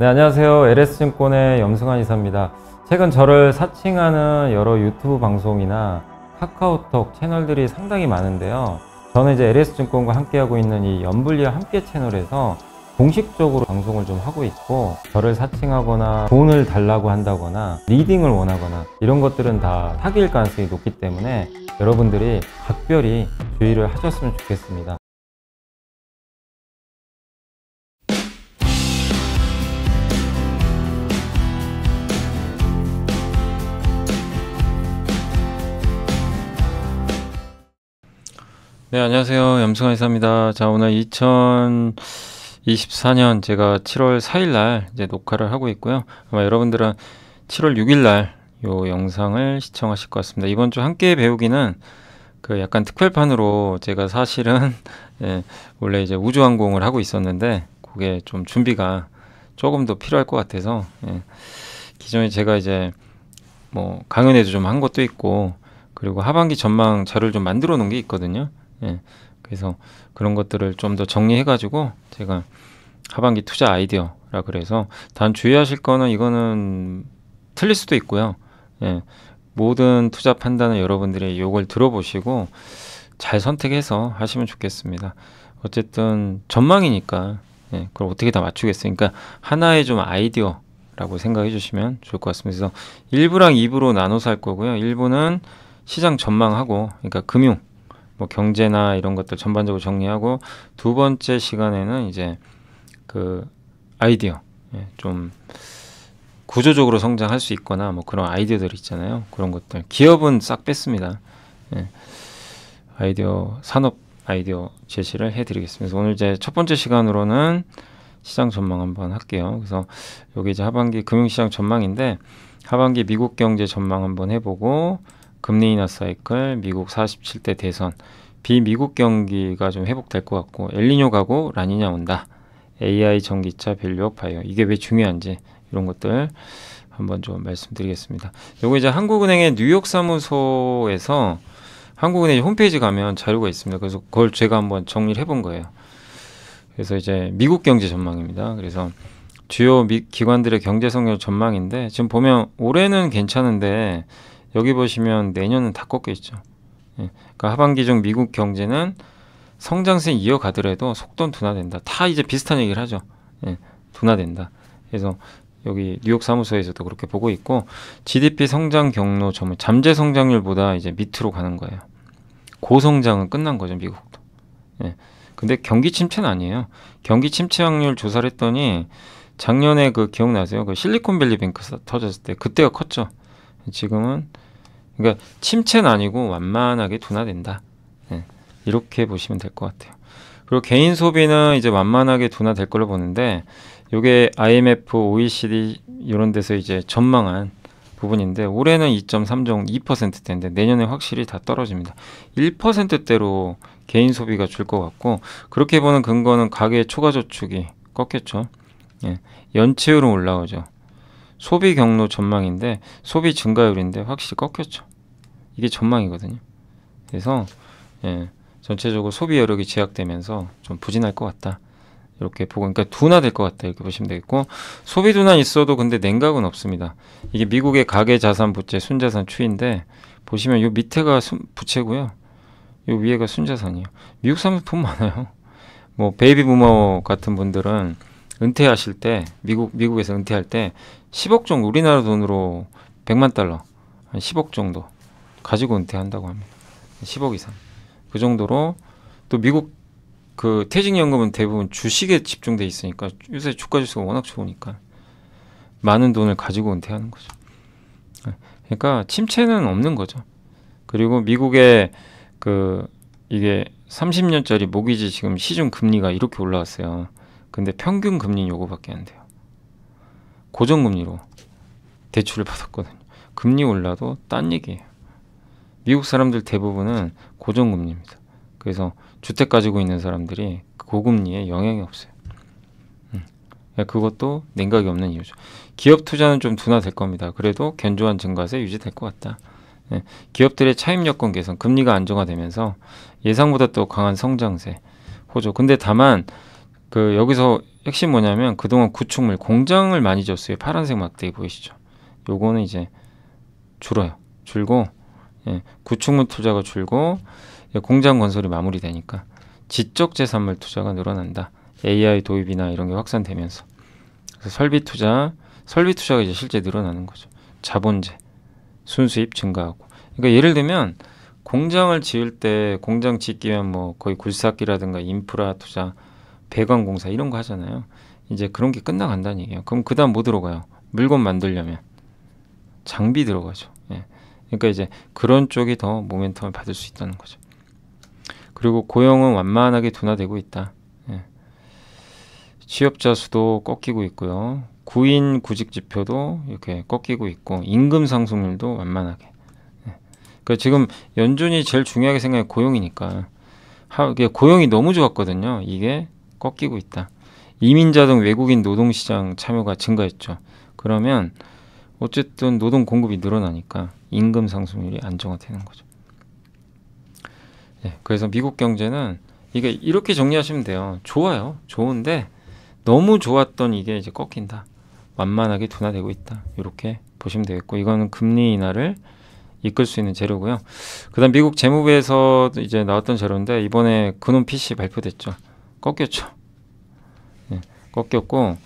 네, 안녕하세요. LS증권의 염승환 이사입니다. 최근 저를 사칭하는 여러 유튜브 방송이나 카카오톡 채널들이 상당히 많은데요. 저는 이제 LS증권과 함께하고 있는 이염불리와 함께 채널에서 공식적으로 방송을 좀 하고 있고 저를 사칭하거나 돈을 달라고 한다거나 리딩을 원하거나 이런 것들은 다 사기일 가능성이 높기 때문에 여러분들이 각별히 주의를 하셨으면 좋겠습니다. 네, 안녕하세요. 염승환 이사입니다. 자, 오늘 2024년 제가 7월 4일 날 이제 녹화를 하고 있고요. 아마 여러분들은 7월 6일 날 요 영상을 시청하실 것 같습니다. 이번 주 함께 배우기는 그 약간 특별판으로 제가 사실은 예, 원래 이제 우주항공을 하고 있었는데 그게 좀 준비가 조금 더 필요할 것 같아서 예, 기존에 제가 이제 뭐 강연회도 좀 한 것도 있고 그리고 하반기 전망 자료를 좀 만들어 놓은 게 있거든요. 예. 그래서 그런 것들을 좀 더 정리해가지고 제가 하반기 투자 아이디어라 그래서 단 주의하실 거는 이거는 틀릴 수도 있고요. 예. 모든 투자 판단은 여러분들의 요걸 들어보시고 잘 선택해서 하시면 좋겠습니다. 어쨌든 전망이니까 예, 그걸 어떻게 다맞추겠습니까 그러니까 하나의 좀 아이디어라고 생각해 주시면 좋을 것 같습니다. 그래서 1부랑 2부로 나눠서 할 거고요. 1부는 시장 전망하고 그러니까 금융 뭐 경제나 이런 것들 전반적으로 정리하고 두 번째 시간에는 이제 그 아이디어 예, 좀 구조적으로 성장할 수 있거나 뭐 그런 아이디어들 있잖아요. 그런 것들 기업은 싹 뺐습니다. 예, 아이디어 산업 아이디어 제시를 해드리겠습니다. 오늘 이제 첫 번째 시간으로는 시장 전망 한번 할게요. 그래서 여기 이제 하반기 금융시장 전망인데 하반기 미국 경제 전망 한번 해보고 금리 인하 사이클, 미국 47대 대선, 비미국 경기가 좀 회복될 것 같고 엘리뇨 가고 라니냐 온다. AI 전기차 밸류업 바이오 이게 왜 중요한지 이런 것들 한번 좀 말씀드리겠습니다. 요거 이제 한국은행의 뉴욕 사무소에서 한국은행 홈페이지 가면 자료가 있습니다. 그래서 그걸 제가 한번 정리를 해본 거예요. 그래서 이제 미국 경제 전망입니다. 그래서 주요 미, 기관들의 경제 성장 전망인데 지금 보면 올해는 괜찮은데 여기 보시면 내년은 다 꺾여 있죠. 예. 그러니까 하반기 중 미국 경제는 성장세 이어가더라도 속도는 둔화된다. 다 이제 비슷한 얘기를 하죠. 예. 둔화된다. 그래서 여기 뉴욕 사무소에서도 그렇게 보고 있고 GDP 성장 경로 점은 잠재 성장률보다 이제 밑으로 가는 거예요. 고성장은 끝난 거죠 미국도. 예. 근데 경기 침체는 아니에요. 경기 침체 확률 조사를 했더니 작년에 그 기억나세요? 그 실리콘밸리 뱅크 터졌을 때 그때가 컸죠. 지금은 그러니까 침체는 아니고 완만하게 둔화된다. 네. 이렇게 보시면 될 것 같아요. 그리고 개인 소비는 이제 완만하게 둔화될 걸로 보는데 요게 IMF, OECD 이런 데서 이제 전망한 부분인데 올해는 2.3종 2%대인데 내년에 확실히 다 떨어집니다. 1%대로 개인 소비가 줄 것 같고 그렇게 보는 근거는 가계 초과 저축이 꺾였죠. 예. 연체율은 올라오죠. 소비 경로 전망인데 소비 증가율인데 확실히 꺾였죠. 이게 전망이거든요. 그래서 예, 전체적으로 소비 여력이 제약되면서 좀 부진할 것 같다. 이렇게 보고 그러니까 둔화될 것 같다 이렇게 보시면 되겠고 소비 둔화는 있어도 근데 냉각은 없습니다. 이게 미국의 가계 자산 부채 순자산 추인데 보시면 요 밑에가 순, 부채고요. 요 위에가 순자산이에요. 미국 사람들 돈 많아요. 뭐 베이비 부머 같은 분들은 은퇴하실 때 미국 미국에서 은퇴할 때 10억 정도 우리나라 돈으로 100만 달러 한 10억 정도 가지고 은퇴한다고 합니다. 10억 이상 그 정도로 또 미국 그 퇴직연금은 대부분 주식에 집중돼 있으니까 요새 주가 지수가 워낙 좋으니까 많은 돈을 가지고 은퇴하는 거죠. 네. 그러니까 침체는 없는 거죠. 그리고 미국의 그 이게 30년짜리 모기지 지금 시중 금리가 이렇게 올라왔어요. 근데 평균 금리 요거밖에 안 돼요. 고정금리로 대출을 받았거든요. 금리 올라도 딴 얘기예요. 미국 사람들 대부분은 고정금리입니다. 그래서 주택 가지고 있는 사람들이 그 고금리에 영향이 없어요. 음. 예, 그것도 냉각이 없는 이유죠. 기업 투자는 좀 둔화될 겁니다. 그래도 견조한 증가세 유지될 것 같다. 예, 기업들의 차입 여건 개선, 금리가 안정화되면서 예상보다 또 강한 성장세 호조. 근데 다만 그 여기서 핵심 뭐냐면 그동안 구축물 공장을 많이 줬어요. 파란색 막대기 보이시죠? 요거는 이제 줄어요. 줄고 예, 구축물 투자가 줄고 예, 공장 건설이 마무리되니까 지적 재산물 투자가 늘어난다. AI 도입이나 이런 게 확산되면서 설비 투자, 설비 투자가 이제 실제 늘어나는 거죠. 자본재, 순수입 증가하고. 그러니까 예를 들면 공장을 지을 때 공장 짓기 위한 뭐 거의 굴삭기라든가 인프라 투자 배관공사 이런 거 하잖아요. 이제 그런 게 끝나간다는 얘기예요. 그럼 그 다음 뭐 들어가요? 물건 만들려면 장비 들어가죠. 예. 그러니까 이제 그런 쪽이 더 모멘텀을 받을 수 있다는 거죠. 그리고 고용은 완만하게 둔화되고 있다. 예. 취업자 수도 꺾이고 있고요. 구인 구직 지표도 이렇게 꺾이고 있고 임금 상승률도 완만하게. 예. 그러니까 지금 연준이 제일 중요하게 생각해 고용이니까 하, 고용이 너무 좋았거든요. 이게 꺾이고 있다. 이민자 등 외국인 노동시장 참여가 증가했죠. 그러면 어쨌든 노동 공급이 늘어나니까 임금 상승률이 안정화되는 거죠. 예, 그래서 미국 경제는 이게 이렇게 정리하시면 돼요. 좋아요. 좋은데 너무 좋았던 이게 이제 꺾인다. 완만하게 둔화되고 있다. 이렇게 보시면 되겠고 이거는 금리 인하를 이끌 수 있는 재료고요. 그다음 미국 재무부에서 이제 나왔던 재료인데 이번에 근원 PC 발표됐죠. 꺾였죠. 예, 꺾였고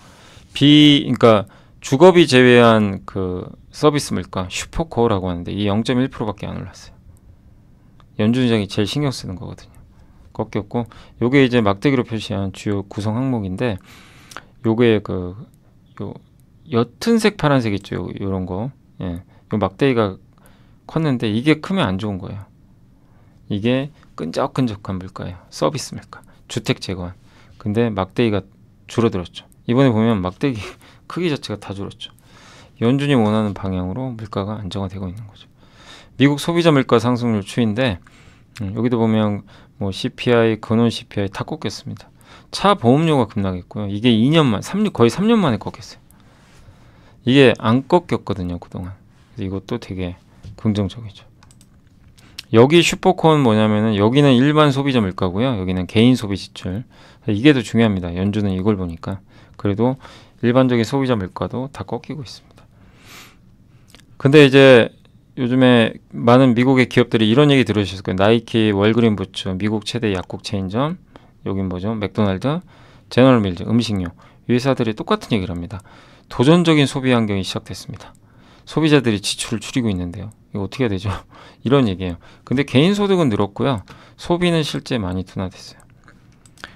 비 그러니까 주거비 제외한 그 서비스 물가 슈퍼코어라고 하는데 이 0.1%밖에 안 올랐어요. 연준장이 제일 신경 쓰는 거거든요. 꺾였고 요게 이제 막대기로 표시한 주요 구성 항목인데 요게 그요 옅은색 파란색 있죠. 요, 요런 거. 예. 요 막대기가 컸는데 이게 크면 안 좋은 거예요. 이게 끈적끈적한 물가예요. 서비스 물가. 주택 재건. 근데 막대기가 줄어들었죠. 이번에 보면 막대기 크기 자체가 다 줄었죠. 연준이 원하는 방향으로 물가가 안정화되고 있는 거죠. 미국 소비자 물가 상승률 추인데 음, 여기도 보면 뭐 CPI, 근원 CPI 다 꺾였습니다. 차 보험료가 급락했고요. 이게 2년 만, 3, 거의 3년 만에 꺾였어요. 이게 안 꺾였거든요, 그동안. 이것도 되게 긍정적이죠. 여기 슈퍼콘 뭐냐면은 여기는 일반 소비자 물가고요. 여기는 개인 소비 지출. 이게 더 중요합니다. 연준은 이걸 보니까. 그래도 일반적인 소비자 물가도 다 꺾이고 있습니다. 근데 이제 요즘에 많은 미국의 기업들이 이런 얘기 들으셨을 거예요. 나이키, 월그린 부츠, 미국 최대 약국 체인점, 여긴 뭐죠? 맥도날드, 제너럴 밀즈, 음식료. 이 회사들이 똑같은 얘기를 합니다. 도전적인 소비 환경이 시작됐습니다. 소비자들이 지출을 줄이고 있는데요. 이거 어떻게 해야 되죠? 이런 얘기예요. 근데 개인 소득은 늘었고요. 소비는 실제 많이 둔화됐어요.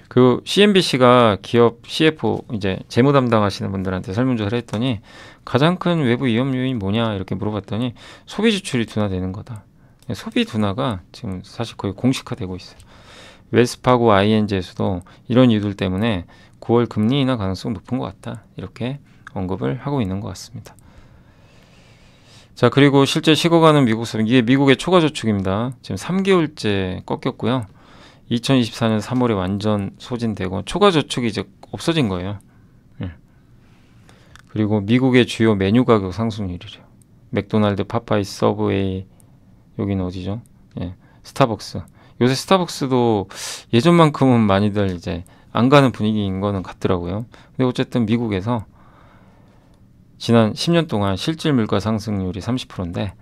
그리고 CNBC가 기업 CFO 이제 재무 담당하시는 분들한테 설문조사를 했더니 가장 큰 외부 위험 요인 이 뭐냐 이렇게 물어봤더니 소비 지출이 둔화되는 거다. 소비 둔화가 지금 사실 거의 공식화되고 있어요. 웨스파고 ING에서도 이런 이유들 때문에 9월 금리 인하 가능성 높은 것 같다. 이렇게 언급을 하고 있는 것 같습니다. 자 그리고 실제 식어가는 미국선 이게 미국의 초과 저축입니다. 지금 3개월째 꺾였고요. 2024년 3월에 완전 소진되고 초과 저축이 이제 없어진 거예요. 예. 그리고 미국의 주요 메뉴 가격 상승률이래요. 맥도날드, 파파이, 서브웨이 여기는 어디죠? 예. 스타벅스. 요새 스타벅스도 예전만큼은 많이들 이제 안 가는 분위기인 거는 같더라고요. 근데 어쨌든 미국에서 지난 10년 동안 실질 물가 상승률이 30%인데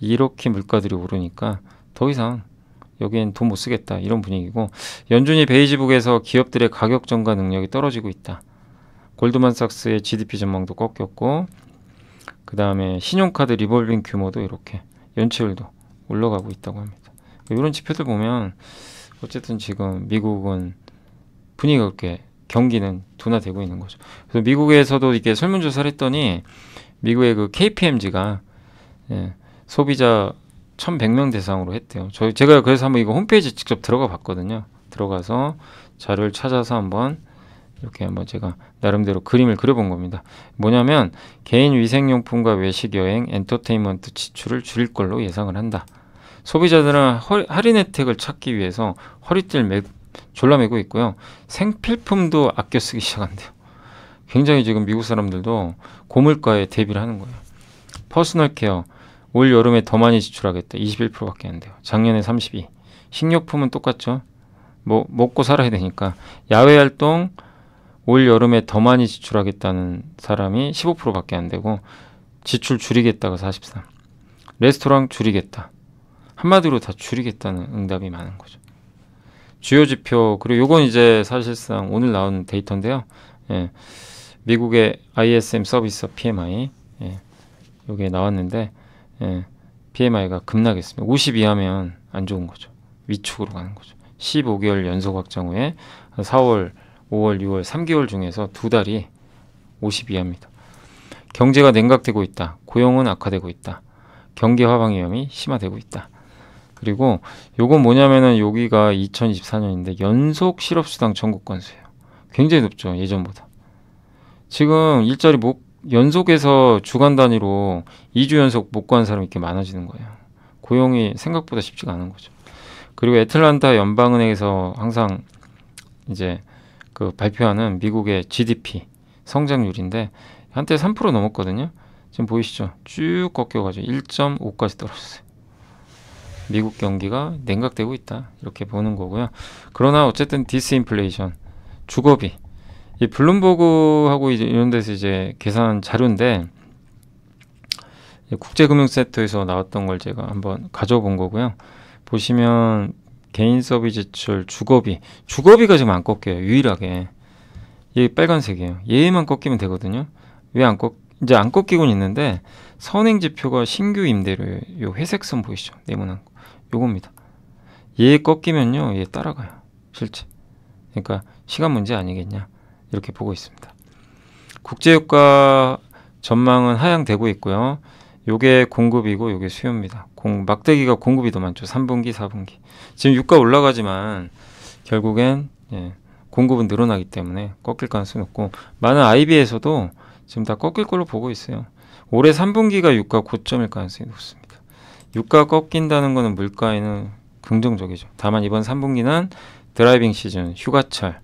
이렇게 물가들이 오르니까 더 이상 여기엔 돈 못 쓰겠다 이런 분위기고 연준이 베이지북에서 기업들의 가격 전가 능력이 떨어지고 있다. 골드만삭스의 GDP 전망도 꺾였고 그 다음에 신용카드 리볼빙 규모도 이렇게 연체율도 올라가고 있다고 합니다. 이런 지표들 보면 어쨌든 지금 미국은 분위기가 그렇게 경기는 둔화되고 있는 거죠. 그래서 미국에서도 이렇게 설문조사를 했더니 미국의 그 KPMG가 예, 소비자 1,100명 대상으로 했대요. 저희 제가 그래서 한번 이거 홈페이지 직접 들어가 봤거든요. 들어가서 자료를 찾아서 한번 이렇게 한번 제가 나름대로 그림을 그려본 겁니다. 뭐냐면 개인 위생용품과 외식 여행, 엔터테인먼트 지출을 줄일 걸로 예상을 한다. 소비자들은 허, 할인 혜택을 찾기 위해서 허리띠를 매, 졸라매고 있고요. 생필품도 아껴 쓰기 시작한대요. 굉장히 지금 미국 사람들도 고물가에 대비를 하는 거예요. 퍼스널 케어 올 여름에 더 많이 지출하겠다. 21%밖에 안 돼요. 작년에 32. 식료품은 똑같죠. 뭐 먹고 살아야 되니까 야외 활동 올 여름에 더 많이 지출하겠다는 사람이 15%밖에 안 되고 지출 줄이겠다가 43. 레스토랑 줄이겠다. 한마디로 다 줄이겠다는 응답이 많은 거죠. 주요 지표 그리고 요건 이제 사실상 오늘 나온 데이터인데요. 예, 미국의 ISM 서비스 PMI 예, 요게 나왔는데 예, PMI가 급락했습니다. 50 이하면 안 좋은 거죠. 위축으로 가는 거죠. 15개월 연속 확장 후에 4월, 5월, 6월 3개월 중에서 두 달이 50 이하입니다. 경제가 냉각되고 있다. 고용은 악화되고 있다. 경기 화방 위험이 심화되고 있다. 그리고 요건 뭐냐면은 여기가 2024년인데 연속 실업수당 전국 건수예요. 굉장히 높죠 예전보다. 지금 일자리 목연속에서 주간 단위로 2주 연속 못 구한 사람이 이렇게 많아지는 거예요. 고용이 생각보다 쉽지가 않은 거죠. 그리고 애틀란타 연방은행에서 항상 이제 그 발표하는 미국의 GDP 성장률인데 한때 3% 넘었거든요. 지금 보이시죠? 쭉 꺾여가지고 1.5까지 떨어졌어요. 미국 경기가 냉각되고 있다 이렇게 보는 거고요. 그러나 어쨌든 디스인플레이션 주거비 이 블룸버그하고 이제 이런 데서 이제 계산 자료인데 국제금융센터에서 나왔던 걸 제가 한번 가져본 거고요. 보시면 개인 서비 지출 주거비 주거비가 지금 안 꺾여요 유일하게 이게 빨간색이에요 얘만 꺾이면 되거든요 왜 안꺾 이제 안 꺾이곤 있는데 선행 지표가 신규 임대료 요 회색선 보이시죠 네모난 거 요겁니다. 얘 꺾이면요. 얘 따라가요. 실제. 그러니까 시간 문제 아니겠냐. 이렇게 보고 있습니다. 국제유가 전망은 하향되고 있고요. 요게 공급이고 요게 수요입니다. 공, 막대기가 공급이 더 많죠. 3분기, 4분기. 지금 유가 올라가지만 결국엔 예, 공급은 늘어나기 때문에 꺾일 가능성이 높고 많은 IB에서도 지금 다 꺾일 걸로 보고 있어요. 올해 3분기가 유가 고점일 가능성이 높습니다. 유가 꺾인다는 것은 물가에는 긍정적이죠. 다만 이번 3분기는 드라이빙 시즌, 휴가철,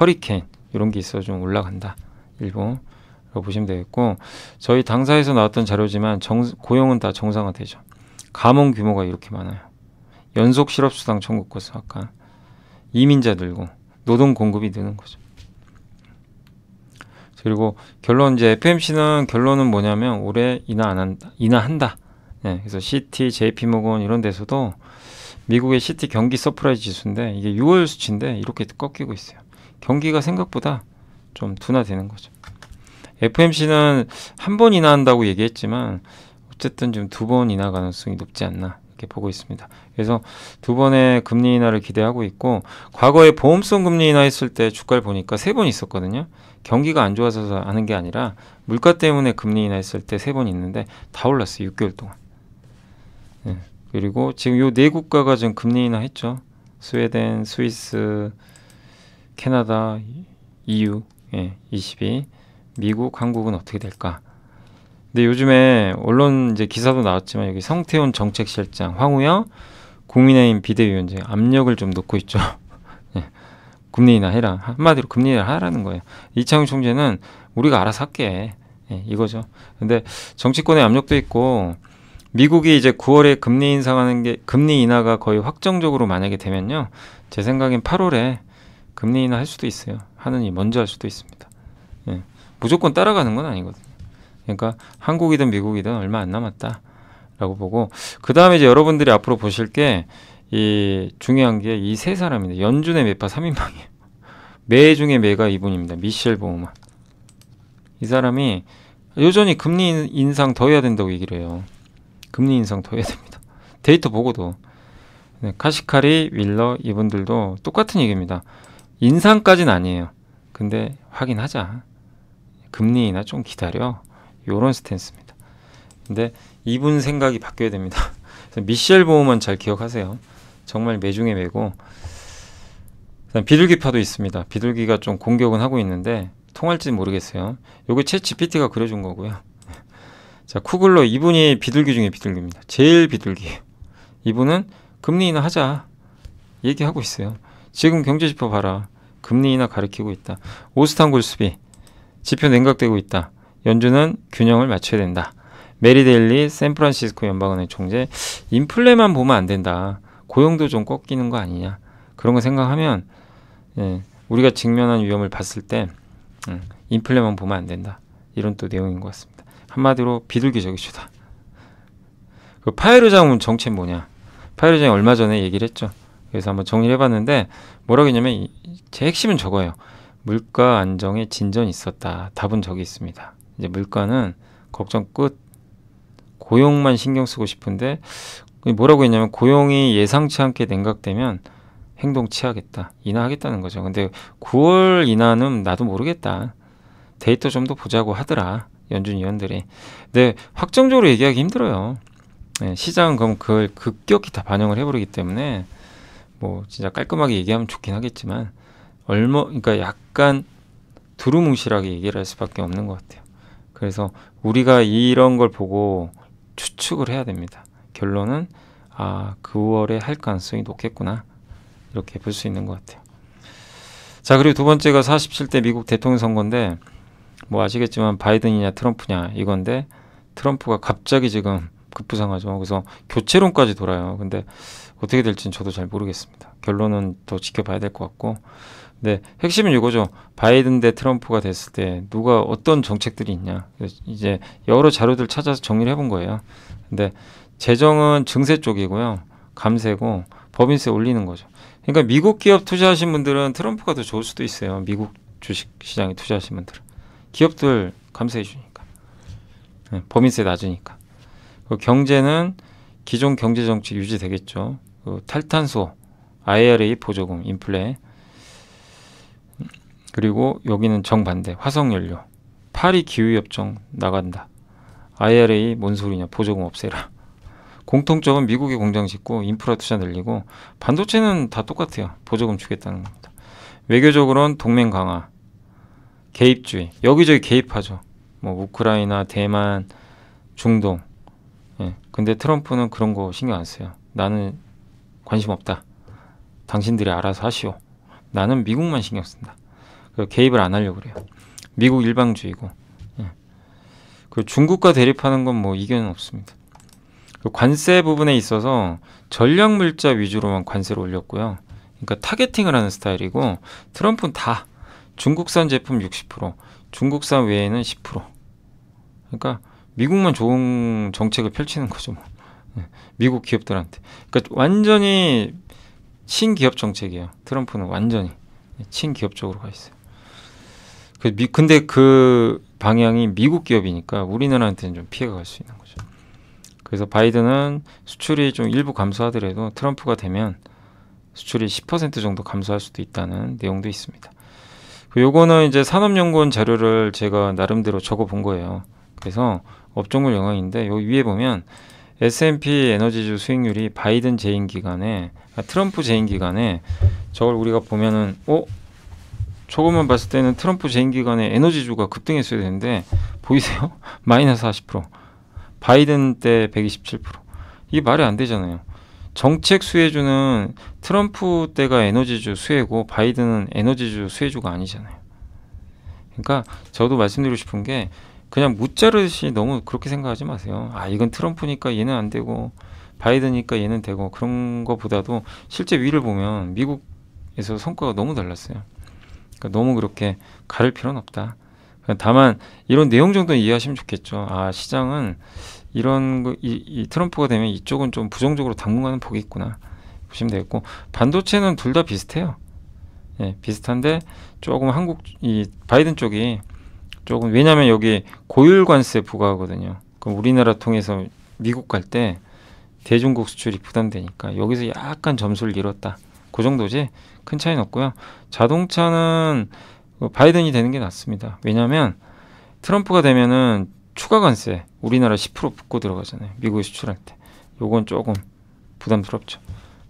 허리케인 이런 게 있어 좀 올라간다. 일본 보시면 되겠고 저희 당사에서 나왔던 자료지만 정, 고용은 다 정상화되죠. 가뭄 규모가 이렇게 많아요. 연속 실업수당 청구 건수 아까 이민자 늘고 노동 공급이 느는 거죠. 그리고 결론 이제 FMC는 결론은 뭐냐면 올해 인하 안 한다, 인하한다. 예, 그래서 CT, JP 모건 이런 데서도 미국의 시티 경기 서프라이즈 지수인데 이게 6월 수치인데 이렇게 꺾이고 있어요. 경기가 생각보다 좀 둔화되는 거죠. FMC는 한번이나한다고 얘기했지만 어쨌든 지금 두번이나 가능성이 높지 않나 이렇게 보고 있습니다. 그래서 두 번의 금리 인하를 기대하고 있고 과거에 보험성 금리 인하했을 때 주가를 보니까 세 번 있었거든요. 경기가 안 좋아서 하는 게 아니라 물가 때문에 금리 인하했을 때 세 번 있는데 다 올랐어요. 6개월 동안. 예. 그리고 지금 요 네 국가가 지금 금리 인하했죠. 스웨덴, 스위스, 캐나다, EU, 예, 22, 미국, 한국은 어떻게 될까? 근데 요즘에 언론 이제 기사도 나왔지만 여기 성태훈 정책실장, 황우영 국민의힘 비대위원장 압력을 좀 넣고 있죠. 예. 금리 인하 해라 한마디로 금리나 하라는 거예요. 이창용 총재는 우리가 알아서 할게 예, 이거죠. 근데 정치권의 압력도 있고 미국이 이제 9월에 금리 인상하는 게 금리 인하가 거의 확정적으로 만약에 되면요. 제 생각엔 8월에 금리 인하 할 수도 있어요. 하느니 먼저 할 수도 있습니다. 예. 무조건 따라가는 건 아니거든요. 그러니까 한국이든 미국이든 얼마 안 남았다라고 보고 그 다음에 이제 여러분들이 앞으로 보실 게 이 중요한 게 이 세 사람인데 연준의 매파 3인방이에요. 매 중에 매가 이분입니다. 미셸 보우만. 이 사람이 여전히 금리 인상 더 해야 된다고 얘기를 해요. 금리 인상 도해야됩니다. 데이터 보고도 네, 카시카리, 윌러 이분들도 똑같은 얘기입니다. 인상까지는 아니에요. 근데 확인하자. 금리 인하 좀 기다려. 요런 스탠스입니다. 근데 이분 생각이 바뀌어야 됩니다. 미셸 보험은잘 기억하세요. 정말 매중에 매고 비둘기파도 있습니다. 비둘기가 좀 공격은 하고 있는데 통할지 모르겠어요. 요게 채 GPT가 그려준 거고요. 자, 쿠글러 이분이 비둘기 중에 비둘기입니다. 제일 비둘기예요. 이분은 금리 인하 하자 얘기하고 있어요. 지금 경제 지표 봐라. 금리 인하 가리키고 있다. 오스탄골 수비 지표 냉각되고 있다. 연준은 균형을 맞춰야 된다. 메리데일리 샌프란시스코 연방은행 총재 인플레만 보면 안 된다. 고용도 좀 꺾이는 거 아니냐. 그런 거 생각하면 예, 우리가 직면한 위험을 봤을 때 음, 인플레만 보면 안 된다. 이런 또 내용인 것 같습니다. 한마디로 비둘기적이다. 시그 파이르자운 정체 뭐냐? 파이르자운 얼마 전에 얘기를 했죠. 그래서 한번 정리를 해봤는데 뭐라고 했냐면 제 핵심은 저거예요. 물가 안정에 진전이 있었다. 답은 저기 있습니다. 이제 물가는 걱정 끝. 고용만 신경 쓰고 싶은데 뭐라고 했냐면 고용이 예상치 않게 냉각되면 행동 취하겠다. 인하하겠다는 거죠. 근데 9월 인하는 나도 모르겠다. 데이터 좀 더 보자고 하더라. 연준 위원들이. 근데 확정적으로 얘기하기 힘들어요. 네, 시장은 그럼 그걸 급격히 다 반영을 해버리기 때문에 뭐 진짜 깔끔하게 얘기하면 좋긴 하겠지만 얼마 그러니까 약간 두루뭉실하게 얘기를 할 수밖에 없는 것 같아요. 그래서 우리가 이런 걸 보고 추측을 해야 됩니다. 결론은 아 9월에 그 할 가능성이 높겠구나 이렇게 볼 수 있는 것 같아요. 자 그리고 두 번째가 47대 미국 대통령 선거인데 뭐 아시겠지만 바이든이냐 트럼프냐 이건데 트럼프가 갑자기 지금 급부상하죠. 그래서 교체론까지 돌아요. 근데 어떻게 될지는 저도 잘 모르겠습니다. 결론은 더 지켜봐야 될 것 같고. 네, 핵심은 이거죠. 바이든 대 트럼프가 됐을 때 누가 어떤 정책들이 있냐. 이제 여러 자료들 찾아서 정리를 해본 거예요. 근데 재정은 증세 쪽이고요. 감세고 법인세 올리는 거죠. 그러니까 미국 기업 투자하신 분들은 트럼프가 더 좋을 수도 있어요. 미국 주식 시장에 투자하신 분들은. 기업들 감세해 주니까 네, 법인세 낮으니까 그 경제는 기존 경제 정책 유지되겠죠. 그 탈탄소, IRA 보조금, 인플레 그리고 여기는 정반대 화석연료, 파리 기후협정 나간다. IRA 뭔 소리냐 보조금 없애라. 공통점은 미국의 공장 짓고 인프라 투자 늘리고 반도체는 다 똑같아요. 보조금 주겠다는 겁니다. 외교적으로는 동맹 강화, 개입주의 여기저기 개입하죠. 뭐 우크라이나, 대만, 중동. 예. 근데 트럼프는 그런 거 신경 안 써요. 나는 관심 없다. 당신들이 알아서 하시오. 나는 미국만 신경 쓴다. 개입을 안 하려고 그래요. 미국 일방주의고. 예. 그 중국과 대립하는 건 뭐 이견은 없습니다. 그 관세 부분에 있어서 전략 물자 위주로만 관세를 올렸고요. 그러니까 타겟팅을 하는 스타일이고 트럼프는 다 중국산 제품 60%, 중국산 외에는 10%. 그러니까 미국만 좋은 정책을 펼치는 거죠. 뭐. 예, 미국 기업들한테. 그러니까 완전히 친기업 정책이에요. 트럼프는 완전히 친기업 쪽으로 가 있어요. 그 미, 근데 그 방향이 미국 기업이니까 우리나라한테는 좀 피해가 갈 수 있는 거죠. 그래서 바이든은 수출이 좀 일부 감소하더라도 트럼프가 되면 수출이 10% 정도 감소할 수도 있다는 내용도 있습니다. 요거는 이제 산업연구원 자료를 제가 나름대로 적어 본 거예요. 그래서 업종별 영향인데 여기 위에 보면 S&P 에너지주 수익률이 바이든 재임 기간에 아, 트럼프 재임 기간에 저걸 우리가 보면은 어 조금만 봤을 때는 트럼프 재임 기간에 에너지주가 급등했어야 되는데 보이세요? 마이너스 40% 바이든 때 127% 이게 말이 안 되잖아요. 정책 수혜주는 트럼프 때가 에너지주 수혜고 바이든은 에너지주 수혜주가 아니잖아요. 그러니까 저도 말씀드리고 싶은 게 그냥 못자르듯이 너무 그렇게 생각하지 마세요. 아 이건 트럼프니까 얘는 안 되고 바이든니까 이 얘는 되고 그런 거보다도 실제 위를 보면 미국에서 성과가 너무 달랐어요. 그러니까 너무 그렇게 가릴 필요는 없다. 그러니까 다만 이런 내용 정도는 이해하시면 좋겠죠. 아 시장은 이런 거, 이, 이 트럼프가 되면 이쪽은 좀 부정적으로 당분간은 보겠구나 보시면 되겠고 반도체는 둘 다 비슷해요. 예, 비슷한데 조금 한국 이 바이든 쪽이 조금 왜냐하면 여기 고율 관세 부과하거든요. 그럼 우리나라 통해서 미국 갈 때 대중국 수출이 부담되니까 여기서 약간 점수를 잃었다. 그 정도지 큰 차이는 없고요. 자동차는 그 바이든이 되는 게 낫습니다. 왜냐하면 트럼프가 되면은 추가 관세 우리나라 10% 붙고 들어가잖아요. 미국에 수출할 때. 요건 조금 부담스럽죠.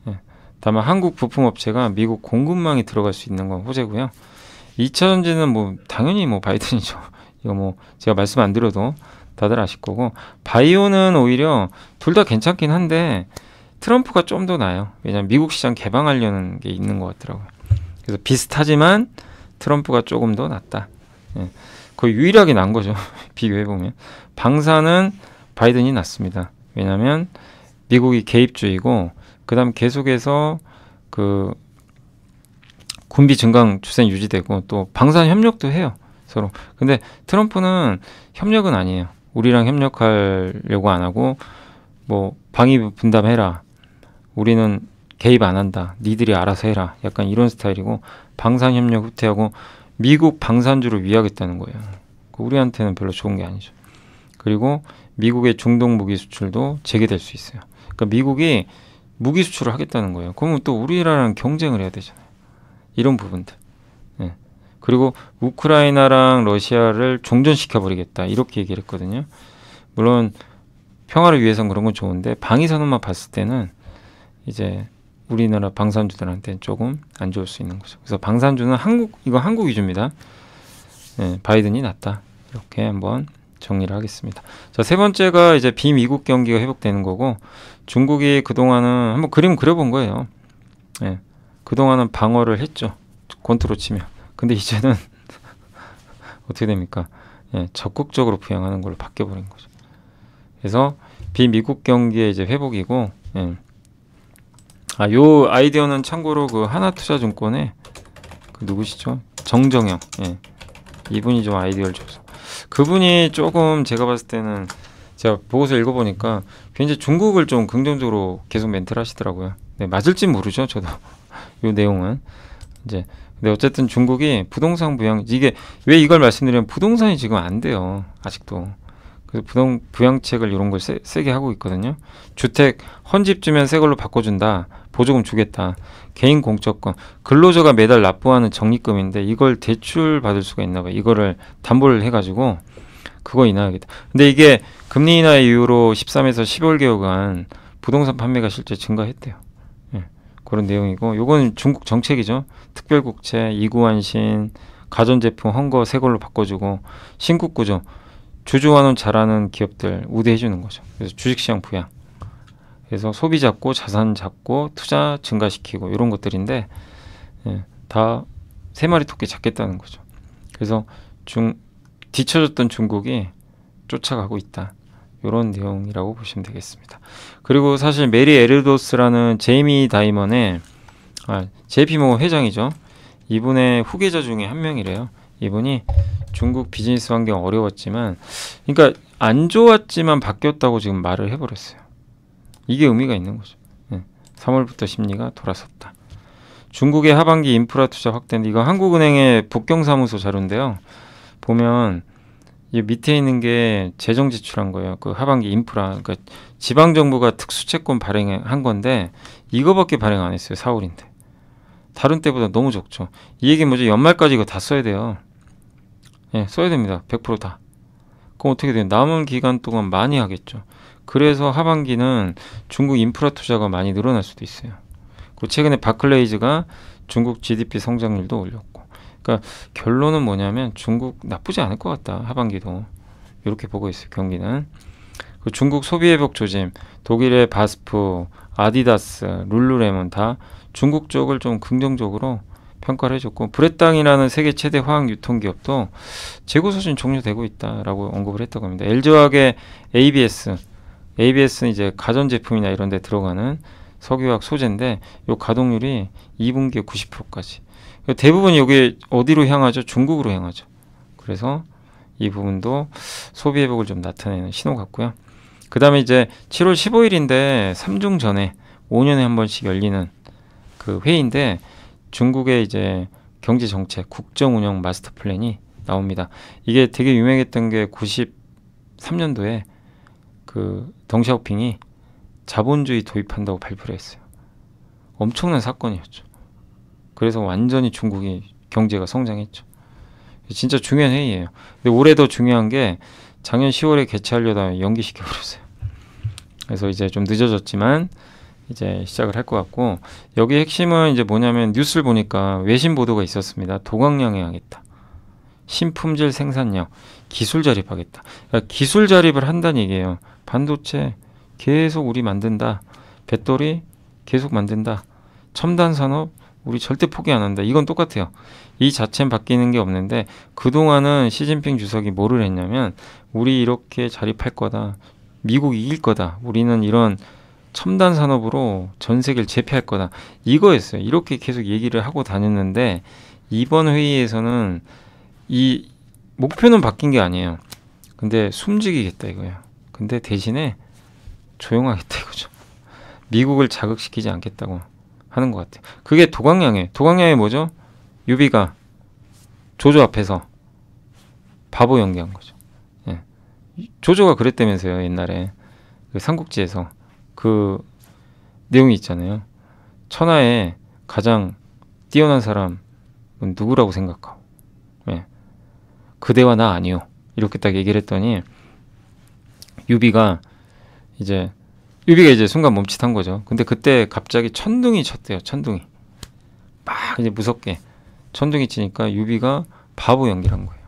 예. 다만 한국 부품 업체가 미국 공급망에 들어갈 수 있는 건 호재고요. 2차 전지는 뭐 당연히 뭐 바이든이죠. 이거 뭐 제가 말씀 안 드려도 다들 아실 거고 바이오는 오히려 둘 다 괜찮긴 한데 트럼프가 좀 더 나아요. 왜냐면 미국 시장 개방하려는 게 있는 것 같더라고요. 그래서 비슷하지만 트럼프가 조금 더 낫다. 예. 거의 유일하게 난 거죠. 비교해보면. 방사는 바이든이 났습니다. 왜냐면 미국이 개입주의고 그 다음 계속해서 그 군비 증강 추세 유지되고 또방사 협력도 해요. 서로. 근데 트럼프는 협력은 아니에요. 우리랑 협력하려고 안 하고 뭐 방위 분담해라. 우리는 개입 안 한다. 니들이 알아서 해라. 약간 이런 스타일이고 방산 협력 후퇴하고 미국 방산주를 위하겠다는 거예요. 그 우리한테는 별로 좋은 게 아니죠. 그리고 미국의 중동 무기 수출도 재개될 수 있어요. 그러니까 미국이 무기 수출을 하겠다는 거예요. 그러면 또우리랑 경쟁을 해야 되잖아요. 이런 부분들. 예. 그리고 우크라이나랑 러시아를 종전시켜 버리겠다 이렇게 얘기를 했거든요. 물론 평화를 위해서는 그런 건 좋은데 방위 선언만 봤을 때는 이제 우리나라 방산주들한테는 조금 안 좋을 수 있는 거죠. 그래서 방산주는 한국 이거 한국 위주입니다. 네, 바이든이 낫다 이렇게 한번 정리를 하겠습니다. 자세 번째가 이제 비미국 경기가 회복되는 거고 중국이 그동안은 한번 그림 그려본 거예요. 네, 그동안은 방어를 했죠. 권투로 치면. 근데 이제는 어떻게 됩니까? 예, 적극적으로 부양하는 걸로 바뀌어버린 거죠. 그래서 비미국 경기의 이제 회복이고 예, 아, 요 아이디어는 참고로 그하나투자증권에그 누구시죠? 정정영. 예. 이분이 좀 아이디어를 줘서. 그분이 조금 제가 봤을 때는 제가 보고서 읽어보니까 굉장히 중국을 좀 긍정적으로 계속 멘트를 하시더라고요. 네, 맞을지 모르죠. 저도. 요 내용은. 이제. 근데 어쨌든 중국이 부동산 부양, 이게 왜 이걸 말씀드리면 부동산이 지금 안 돼요. 아직도. 그래서 부동 부양책을 이런 걸 세, 세게 하고 있거든요. 주택 헌집 주면 새 걸로 바꿔준다. 보조금 주겠다. 개인 공적권 근로자가 매달 납부하는 적립금인데 이걸 대출 받을 수가 있나 봐요. 이거를 담보를 해가지고 그거 인하하겠다. 근데 이게 금리 인하 이후로 13에서 15개월간 부동산 판매가 실제 증가했대요. 예, 그런 내용이고 요건 중국 정책이죠. 특별국채, 이구안신 가전제품 헌거새 걸로 바꿔주고 신국구조 주주환원 잘하는 기업들 우대해 주는 거죠. 그래서 주식시장 부양. 그래서 소비 잡고 자산 잡고 투자 증가시키고 이런 것들인데 예, 다세 마리 토끼 잡겠다는 거죠. 그래서 중 뒤쳐졌던 중국이 쫓아가고 있다. 이런 내용이라고 보시면 되겠습니다. 그리고 사실 메리 에르도스라는 제이미 다이먼의 아, JP모 회장이죠. 이분의 후계자 중에 한 명이래요. 이분이 중국 비즈니스 환경 어려웠지만 그러니까 안 좋았지만 바뀌었다고 지금 말을 해버렸어요. 이게 의미가 있는 거죠. 네. 예. 3월부터 심리가 돌아섰다. 중국의 하반기 인프라 투자 확대인데 이거 한국은행의 북경사무소 자료인데요. 보면 이 밑에 있는 게 재정 지출한 거예요. 그 하반기 인프라. 그러니까 지방 정부가 특수채권 발행한 건데 이거밖에 발행 안 했어요. 사월인데 다른 때보다 너무 적죠. 이 얘기 뭐지 연말까지 이거 다 써야 돼요. 예, 써야 됩니다. 100%다. 그럼 어떻게 돼요? 남은 기간 동안 많이 하겠죠. 그래서 하반기는 중국 인프라 투자가 많이 늘어날 수도 있어요. 그 최근에 바클레이즈가 중국 GDP 성장률도 올렸고. 그러니까 결론은 뭐냐면 중국 나쁘지 않을 것 같다. 하반기도. 이렇게 보고 있어요. 경기는. 중국 소비회복 조짐, 독일의 바스프, 아디다스, 룰루레몬 다 중국 쪽을 좀 긍정적으로 평가를 해줬고 브레땅이라는 세계 최대 화학 유통기업도 재고 소진 종료되고 있다라고 언급을 했다고 합니다. LG화학의 ABS, ABS는 이제 가전 제품이나 이런 데 들어가는 석유화학 소재인데 요 가동률이 2분기에 90%까지. 대부분 여기 어디로 향하죠? 중국으로 향하죠. 그래서 이 부분도 소비 회복을 좀 나타내는 신호 같고요. 그 다음에 이제 7월 15일인데 3중 전에 5년에 한 번씩 열리는 그 회의인데 중국의 이제 경제 정책 국정 운영 마스터 플랜이 나옵니다. 이게 되게 유명했던 게 93년도에 그 덩샤오핑이 자본주의 도입한다고 발표를 했어요. 엄청난 사건이었죠. 그래서 완전히 중국이 경제가 성장했죠. 진짜 중요한 회의예요. 근데 올해 도 중요한 게 작년 10월에 개최하려다 연기시켜 버렸어요. 그래서 이제 좀 늦어졌지만 이제 시작을 할 것 같고 여기 핵심은 이제 뭐냐면 뉴스를 보니까 외신 보도가 있었습니다. 도광량에 하겠다. 신품질 생산량, 기술 자립하겠다. 그러니까 기술 자립을 한다는 얘기예요. 반도체 계속 우리 만든다. 배터리 계속 만든다. 첨단 산업 우리 절대 포기 안 한다. 이건 똑같아요. 이 자체는 바뀌는 게 없는데 그동안은 시진핑 주석이 뭐를 했냐면 우리 이렇게 자립할 거다. 미국이 이길 거다. 우리는 이런 첨단 산업으로 전 세계를 제패할 거다. 이거였어요. 이렇게 계속 얘기를 하고 다녔는데 이번 회의에서는 이 목표는 바뀐 게 아니에요. 근데 숨죽이겠다 이거야. 근데 대신에 조용하겠다 이거죠. 미국을 자극시키지 않겠다고 하는 것 같아요. 그게 도강량에 도강량이 뭐죠? 유비가 조조 앞에서 바보 연기한 거죠. 예. 조조가 그랬다면서요 옛날에 그 삼국지에서 그 내용이 있잖아요. 천하에 가장 뛰어난 사람은 누구라고 생각하고, 예. 그대와 나 아니요. 이렇게 딱 얘기를 했더니 유비가 이제 유비가 이제 순간 멈칫한 거죠. 근데 그때 갑자기 천둥이 쳤대요. 천둥이 막 이제 무섭게 천둥이 치니까 유비가 바보 연기를 한 거예요.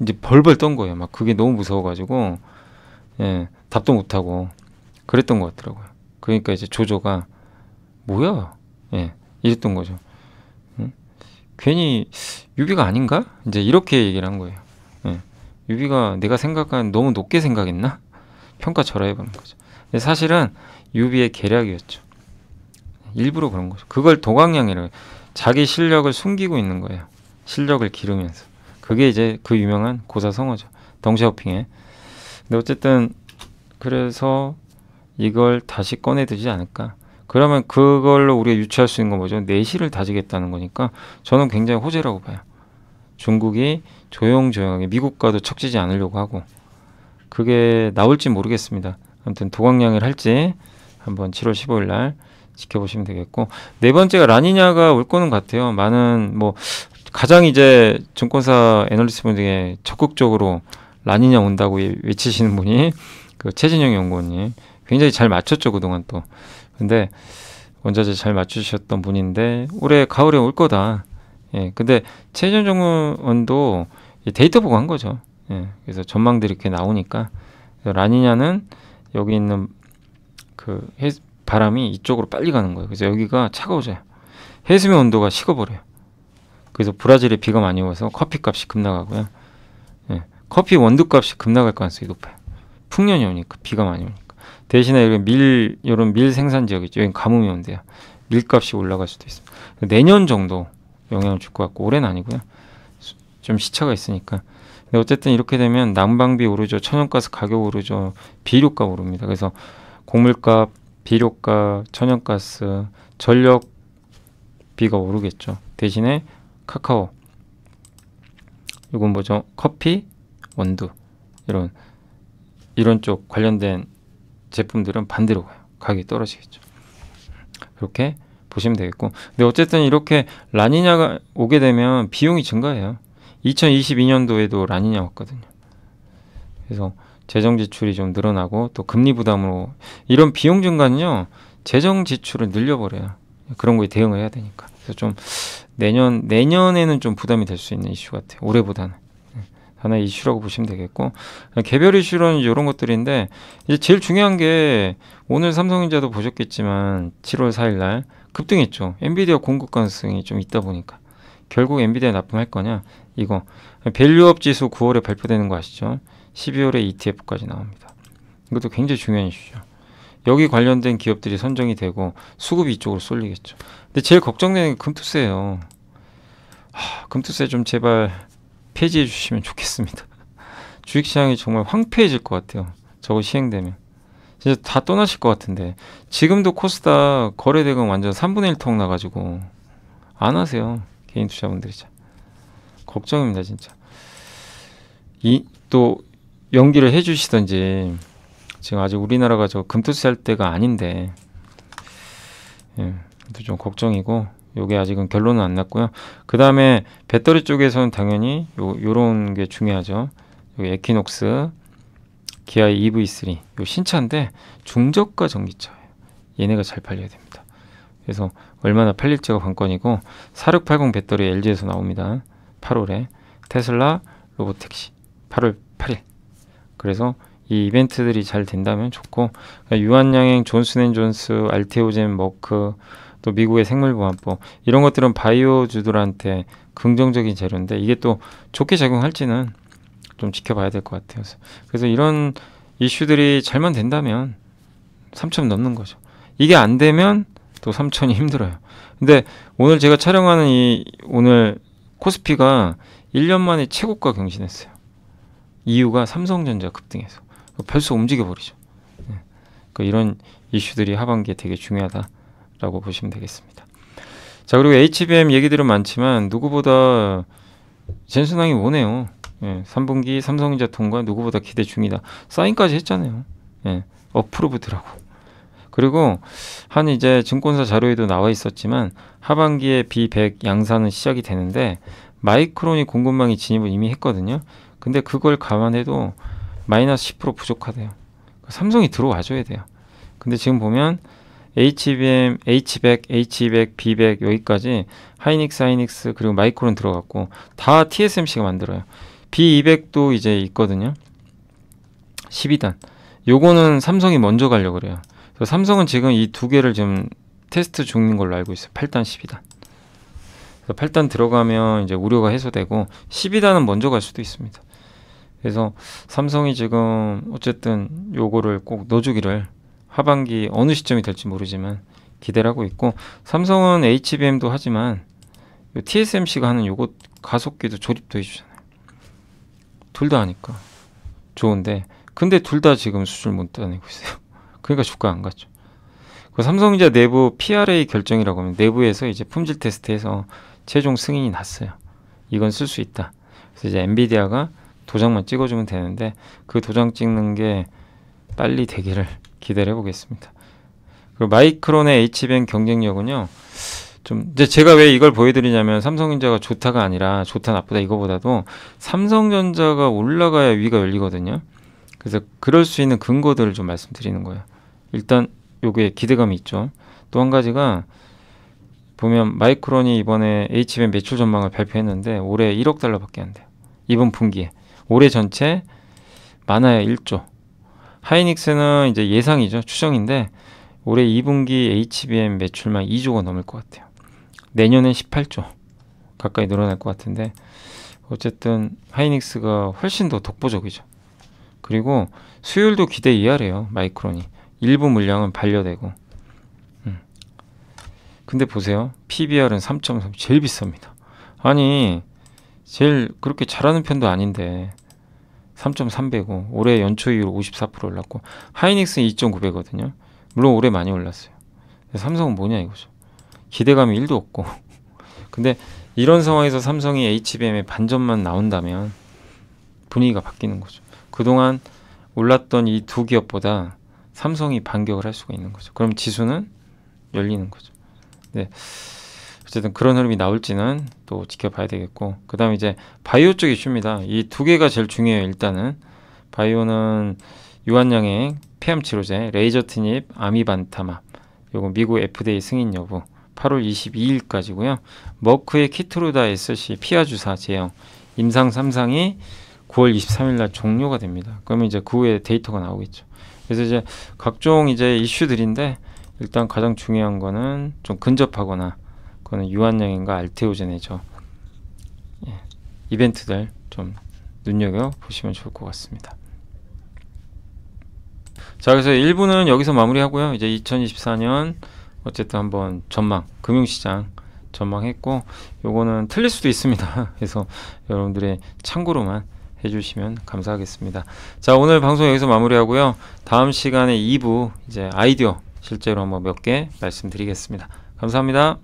이제 벌벌 떤 거예요. 막 그게 너무 무서워가지고 예, 답도 못하고 그랬던 것 같더라고요. 그러니까 이제 조조가 뭐야? 예, 이랬던 거죠. 응? 괜히 유비가 아닌가? 이제 이렇게 얘기를 한 거예요. 예, 유비가 내가 생각한 너무 높게 생각했나? 평가 절하해보는 거죠. 근데 사실은 유비의 계략이었죠. 일부러 그런 거죠. 그걸 도강량이라고 자기 실력을 숨기고 있는 거예요. 실력을 기르면서. 그게 이제 그 유명한 고사성어죠. 덩샤오핑에. 근데 어쨌든 그래서 이걸 다시 꺼내들지 않을까. 그러면 그걸로 우리가 유추할 수 있는 건 뭐죠? 내실을 다지겠다는 거니까 저는 굉장히 호재라고 봐요. 중국이 조용조용하게 미국과도 척지지 않으려고 하고 그게 나올지 모르겠습니다. 아무튼 도광량을 할지 한번 7월 15일 날 지켜보시면 되겠고 네 번째가 라니냐가 올 거는 같아요. 많은 뭐 가장 이제 증권사 애널리스트분 중에 적극적으로 라니냐 온다고 예, 외치시는 분이 그 최진영 연구원님 굉장히 잘 맞췄죠 그동안 또. 근데 원자재 잘 맞추셨던 분인데 올해 가을에 올 거다. 예, 근데 최전 정원도 데이터 보고 한 거죠. 예, 그래서 전망들이 이렇게 나오니까 라니냐는 여기 있는 그 해, 바람이 이쪽으로 빨리 가는 거예요. 그래서 여기가 차가워져요. 해수면 온도가 식어버려요. 그래서 브라질에 비가 많이 와서 커피 값이 급나가고요. 예, 커피 원두 값이 급나갈 가능성이 높아요. 풍년이 오니까 비가 많이 오니까. 대신에 이런 밀 이런 밀 생산 지역 있죠. 여기 가뭄이 온대요. 밀값이 올라갈 수도 있습니다. 내년 정도 영향을 줄 것 같고 올해는 아니고요. 좀 시차가 있으니까. 근데 어쨌든 이렇게 되면 난방비 오르죠. 천연가스 가격 오르죠. 비료값 오릅니다. 그래서 곡물값, 비료값, 천연가스, 전력비가 오르겠죠. 대신에 카카오 이건 뭐죠? 커피, 원두 이런 이런 쪽 관련된 제품들은 반대로 가요. 가격이 떨어지겠죠. 그렇게 보시면 되겠고 근데 어쨌든 이렇게 라니냐가 오게 되면 비용이 증가해요. 2022년도에도 라니냐 왔거든요. 그래서 재정 지출이 좀 늘어나고 또 금리 부담으로 이런 비용 증가는요. 재정 지출을 늘려버려요. 그런 거에 대응을 해야 되니까. 그래서 좀 내년 내년에는 좀 부담이 될 수 있는 이슈 같아요. 올해보다는. 하나의 이슈라고 보시면 되겠고 개별 이슈로는 이런 것들인데 이제 제일 중요한 게 오늘 삼성전자도 보셨겠지만 7월 4일 날 급등했죠. 엔비디아 공급 가능성이 좀 있다 보니까 결국 엔비디아 납품할 거냐 이거 밸류업 지수 9월에 발표되는 거 아시죠? 12월에 ETF까지 나옵니다. 이것도 굉장히 중요한 이슈죠. 여기 관련된 기업들이 선정이 되고 수급이 이쪽으로 쏠리겠죠. 근데 제일 걱정되는 게 금투세예요. 금투세 좀 제발 폐지해 주시면 좋겠습니다. 주식시장이 정말 황폐해질 것 같아요. 저거 시행되면. 진짜 다 떠나실 것 같은데. 지금도 코스닥 거래대금 완전 3분의 1턱 나가지고 안 하세요. 개인 투자분들이자. 걱정입니다, 진짜. 이, 또, 연기를 해 주시던지, 지금 아직 우리나라가 저 금투세 할 때가 아닌데, 예, 좀 걱정이고, 요게 아직은 결론은 안 났고요. 그 다음에 배터리 쪽에서는 당연히 요, 요런 게 중요하죠. 여기 에키녹스 기아 EV3 요 신차인데 중저가 전기차예요. 얘네가 잘 팔려야 됩니다. 그래서 얼마나 팔릴지가 관건이고 4680 배터리 LG에서 나옵니다. 8월에 테슬라 로보택시 8월 8일 그래서 이 이벤트들이 잘 된다면 좋고 그러니까 유한양행 존슨앤존스 알테오젠 머크 또 미국의 생물보안법 이런 것들은 바이오주들한테 긍정적인 재료인데 이게 또 좋게 작용할지는 좀 지켜봐야 될 것 같아요. 그래서 이런 이슈들이 잘만 된다면 3천 넘는 거죠. 이게 안 되면 또 3천이 힘들어요. 근데 오늘 제가 촬영하는 이 오늘 코스피가 1년 만에 최고가 경신했어요. 이유가 삼성전자 급등해서 벌써 움직여 버리죠. 예. 그러니까 이런 이슈들이 하반기에 되게 중요하다. 라고 보시면 되겠습니다. 자, 그리고 HBM 얘기들은 많지만 누구보다 젠순항이 오네요. 예, 3분기 삼성전자 통과 누구보다 기대 중이다. 사인까지 했잖아요. 예, 어프로브드라고 그리고 한 이제 증권사 자료에도 나와 있었지만 하반기에 B100 양산은 시작이 되는데 마이크론이 공급망이 진입을 이미 했거든요. 근데 그걸 감안해도 마이너스 10% 부족하대요. 그러니까 삼성이 들어와줘야 돼요. 근데 지금 보면 HBM, H100, H200, B100 여기까지 하이닉스, 하이닉스 그리고 마이크론 들어갔고 다 TSMC가 만들어요. B200도 이제 있거든요. 12단. 요거는 삼성이 먼저 가려고 그래요. 그래서 삼성은 지금 이 두 개를 지금 테스트 중인 걸로 알고 있어요. 8단, 12단. 그래서 8단 들어가면 이제 우려가 해소되고 12단은 먼저 갈 수도 있습니다. 그래서 삼성이 지금 어쨌든 요거를 꼭 넣어주기를 하반기 어느 시점이 될지 모르지만 기대를 하고 있고 삼성은 HBM도 하지만 TSMC가 하는 요거 가속기도 조립도 해주잖아요. 둘 다 하니까 좋은데 근데 둘 다 지금 수출 못 다니고 있어요. 그러니까 주가 안 갔죠. 그삼성이자 내부 PRA 결정이라고 하면 내부에서 이제 품질 테스트해서 최종 승인이 났어요. 이건 쓸 수 있다. 그래서 이제 엔비디아가 도장만 찍어주면 되는데 그 도장 찍는 게 빨리 되기를 기대를 해보겠습니다. 그리고 마이크론의 H밴 경쟁력은요. 좀 이제 제가 왜 이걸 보여드리냐면 삼성전자가 좋다가 아니라 좋다 나쁘다 이거보다도 삼성전자가 올라가야 위가 열리거든요. 그래서 그럴 수 있는 근거들을 좀 말씀드리는 거예요. 일단 요게 기대감이 있죠. 또 한 가지가 보면 마이크론이 이번에 H밴 매출 전망을 발표했는데 올해 1억 달러밖에 안 돼요. 이번 분기에 올해 전체 많아야 1조 하이닉스는 이제 예상이죠. 추정인데 올해 2분기 HBM 매출만 2조가 넘을 것 같아요. 내년엔 18조 가까이 늘어날 것 같은데 어쨌든 하이닉스가 훨씬 더 독보적이죠. 그리고 수율도 기대 이하래요. 마이크론이 일부 물량은 반려되고 음. 근데 보세요. PBR은 3.3 제일 비쌉니다. 아니 제일 그렇게 잘하는 편도 아닌데 3.3배고 올해 연초이율 54% 올랐고 하이닉스는 2.9배거든요. 물론 올해 많이 올랐어요. 삼성은 뭐냐 이거죠. 기대감이 1도 없고 근데 이런 상황에서 삼성이 h b m 에 반전만 나온다면 분위기가 바뀌는 거죠. 그동안 올랐던 이 두 기업보다 삼성이 반격을 할 수가 있는 거죠. 그럼 지수는 열리는 거죠. 네. 어쨌든 그런 흐름이 나올지는 또 지켜봐야 되겠고 그 다음에 이제 바이오 쪽 이슈입니다 이 두 개가 제일 중요해요 일단은 바이오는 유한양행 폐암치료제 레이저 트닙 아미반타마 요거 미국 FDA 승인 여부 8월 22일까지고요 머크의 키트루다 SC 피아 주사 제형 임상 3상이 9월 23일 날 종료가 됩니다 그러면 이제 그 후에 데이터가 나오겠죠 그래서 이제 각종 이제 이슈들인데 일단 가장 중요한 거는 좀 근접하거나 그거는 유한령인가 알테오제네죠 예, 이벤트들 좀 눈여겨 보시면 좋을 것 같습니다. 자 그래서 1부는 여기서 마무리하고요. 이제 2024년 어쨌든 한번 전망 금융시장 전망했고 요거는 틀릴 수도 있습니다. 그래서 여러분들의 참고로만 해주시면 감사하겠습니다. 자 오늘 방송 여기서 마무리하고요. 다음 시간에 2부 이제 아이디어 실제로 한번 몇 개 말씀드리겠습니다. 감사합니다.